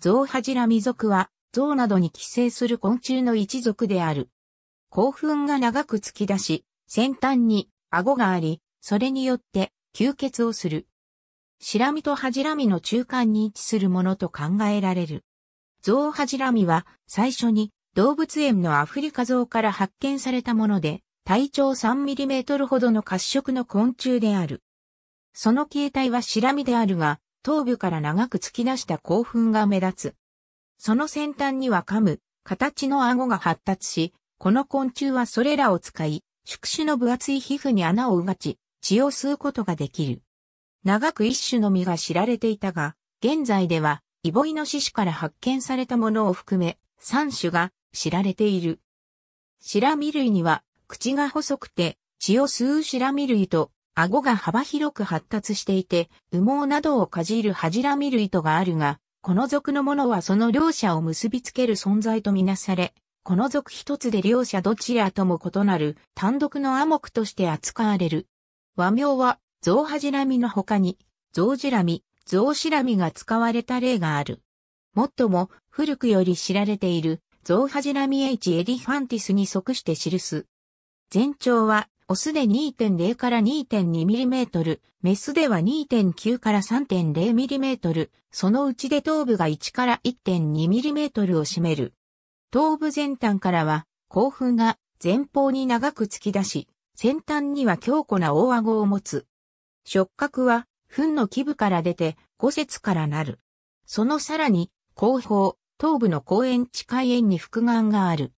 ゾウハジラミ族は、ゾウなどに寄生する昆虫の一族である。興奮が長く突き出し、先端に顎があり、それによって吸血をする。シラミとハジラミの中間に位置するものと考えられる。ゾウハジラミは最初に動物園のアフリカゾウから発見されたもので、体長3トルほどの褐色の昆虫である。その形態はシラミであるが、頭部から長く突き出した興奮が目立つ。その先端には噛む、形の顎が発達し、この昆虫はそれらを使い、宿主の分厚い皮膚に穴をうがち、血を吸うことができる。長く一種の実が知られていたが、現在では、イボイノシシから発見されたものを含め、三種が知られている。シラミ類には、口が細くて、血を吸うシラミ類と、顎が幅広く発達していて、羽毛などをかじる恥ジラミ類とがあるが、この属のものはその両者を結びつける存在とみなされ、この属一つで両者どちらとも異なる単独の亜目として扱われる。和名は、ゾウハジラミの他に、ゾウジラミ、ゾウシラミが使われた例がある。もっとも、古くより知られている、ゾウハジラミ H エィファンティスに即して記す。全長はオスで2.0から2.2ミリメートル、メスでは2.9から3.0ミリメートル、そのうちで頭部が1から1.2ミリメートルを占める。頭部前端からは、興奮が前方に長く突き出し、先端には強固な大顎を持つ。触覚は、糞の基部から出て、五節からなる。そのさらに、後方、頭部の後円地下円に複眼がある。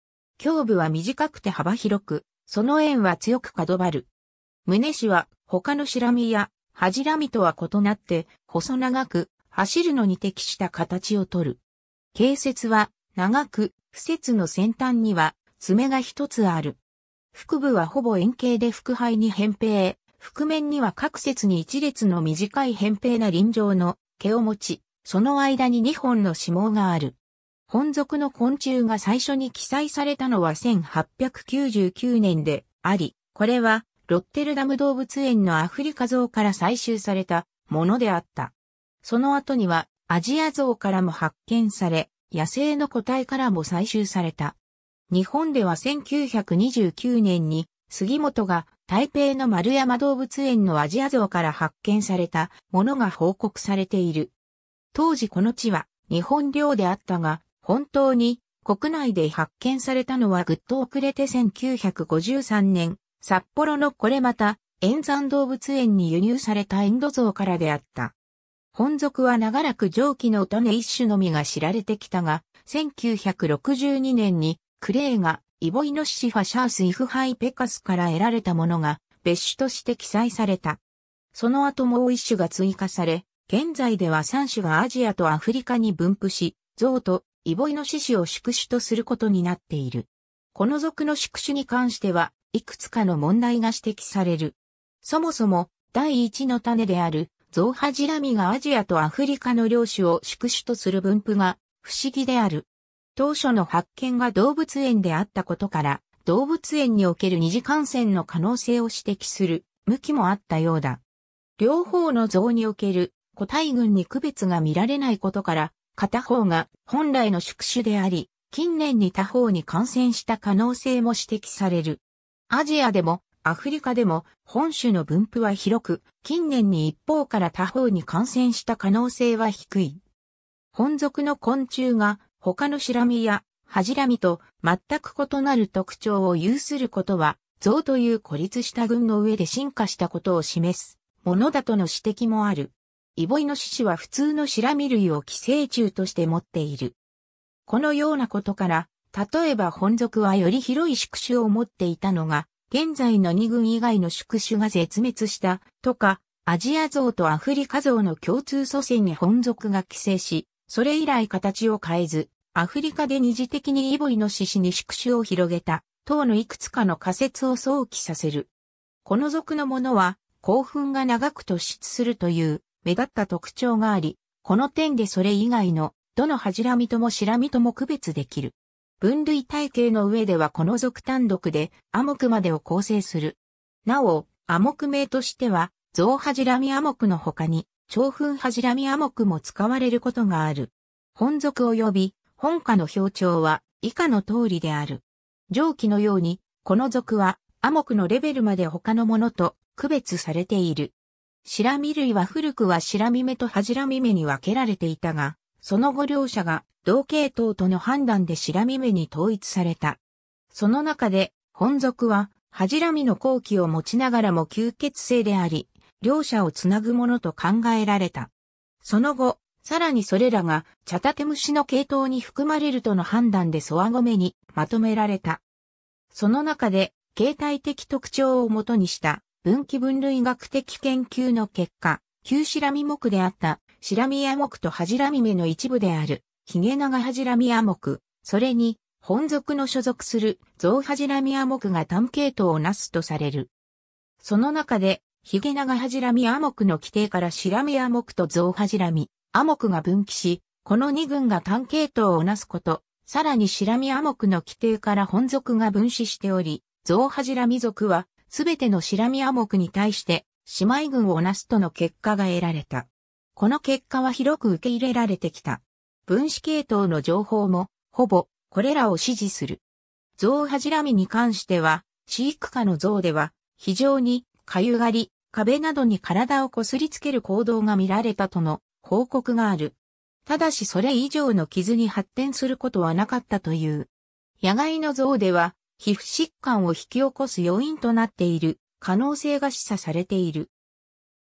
胸部は短くて幅広く、その縁は強く角張る。胸氏は他のシラミや恥じらみとは異なって細長く走るのに適した形をとる。形節は長く、不節の先端には爪が一つある。腹部はほぼ円形で腹肺に扁平、腹面には各節に一列の短い扁平な輪状の毛を持ち、その間に2本の指紋がある。本属の昆虫が最初に記載されたのは1899年であり、これはロッテルダム動物園のアフリカ像から採集されたものであった。その後にはアジア像からも発見され、野生の個体からも採集された。日本では1929年に杉本が台北の丸山動物園のアジア像から発見されたものが報告されている。当時この地は日本領であったが、本当に国内で発見されたのはぐっと遅れて1953年、札幌のこれまた、円山動物園に輸入されたエンドゾウからであった。本族は長らく蒸気の種一種のみが知られてきたが、1962年にクレーがイボイノシシファシャースイフハイペカスから得られたものが別種として記載された。その後もう一種が追加され、現在では3種がアジアとアフリカに分布し、象とイボイノシシを宿主とすることになっている。この属の宿主に関しては、いくつかの問題が指摘される。そもそも、第一の種である、ゾウハジラミがアジアとアフリカの領主を宿主とする分布が、不思議である。当初の発見が動物園であったことから、動物園における二次感染の可能性を指摘する向きもあったようだ。両方の像における個体群に区別が見られないことから、片方が本来の宿主であり、近年に他方に感染した可能性も指摘される。アジアでもアフリカでも本種の分布は広く、近年に一方から他方に感染した可能性は低い。本属の昆虫が他のシラミやハジラミと全く異なる特徴を有することは、象という孤立した群の上で進化したことを示すものだとの指摘もある。イボイノシシは普通のシラミ類を寄生虫として持っている。このようなことから、例えば本族はより広い宿主を持っていたのが、現在の2群以外の宿主が絶滅したとか、アジア像とアフリカ像の共通祖先に本族が寄生し、それ以来形を変えず、アフリカで二次的にイボイノシシに宿主を広げた、等のいくつかの仮説を想起させる。この族のものは、興奮が長く突出するという目立った特徴があり、この点でそれ以外のどのはじらみともしらみとも区別できる。分類体系の上ではこの属単独でアモクまでを構成する。なお、アモク名としては、ゾウハジラミアモクの他に、長粉ハジラミアモクも使われることがある。本属及び本科の表徴は以下の通りである。上記のように、この属は、アモクのレベルまで他のものと区別されている。白身類は古くは白身目と恥じら身目に分けられていたが、その後両者が同系統との判断で白身目に統一された。その中で、本属は、恥らみの後期を持ちながらも吸血性であり、両者をつなぐものと考えられた。その後、さらにそれらが、茶タテ虫の系統に含まれるとの判断でソワゴメにまとめられた。その中で、形態的特徴をもとにした、分岐分類学的研究の結果、旧白ミ目であった、白ミヤ目と恥ラミ目の一部である、ヒゲナガ恥ラミヤ目、それに、本属の所属するゾウハジラミア目が単系統をなすとされる。その中で、ヒゲナガハジラミア目の規定からシラミア目とゾウハジラミア目が分岐し、この二群が単系統をなすこと、さらにシラミア目の規定から本属が分子しており、ゾウハジラミ属はすべてのシラミア目に対して、姉妹軍をなすとの結果が得られた。この結果は広く受け入れられてきた。分子系統の情報も、ほぼ、これらを支持する。ゾウハジラミに関しては、飼育下のゾウでは、非常に、かゆがり、壁などに体をこすりつける行動が見られたとの報告がある。ただしそれ以上の傷に発展することはなかったという。野外のウでは皮膚疾患を引き起こす要因となっている可能性が示唆されている。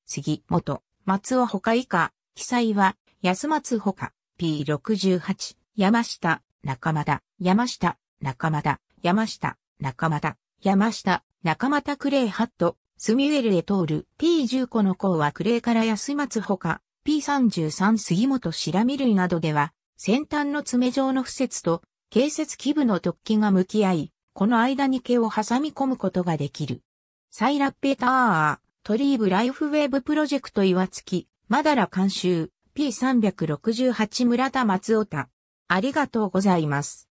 杉本、松尾他以下、記載は、安松ほか、P68、山下、中間田、山下、中間田、山下、中間田、山下、中間田クレイハット、スミュエルへ通る P10 個の項はクレイから安松ほか、P33 杉本白身類などでは、先端の爪状の不節と、形節基部の突起が向き合い、この間に毛を挟み込むことができる。サイラッペター、トリーブライフウェーブプロジェクト岩月、マダラ監修、P368 村田松尾田。ありがとうございます。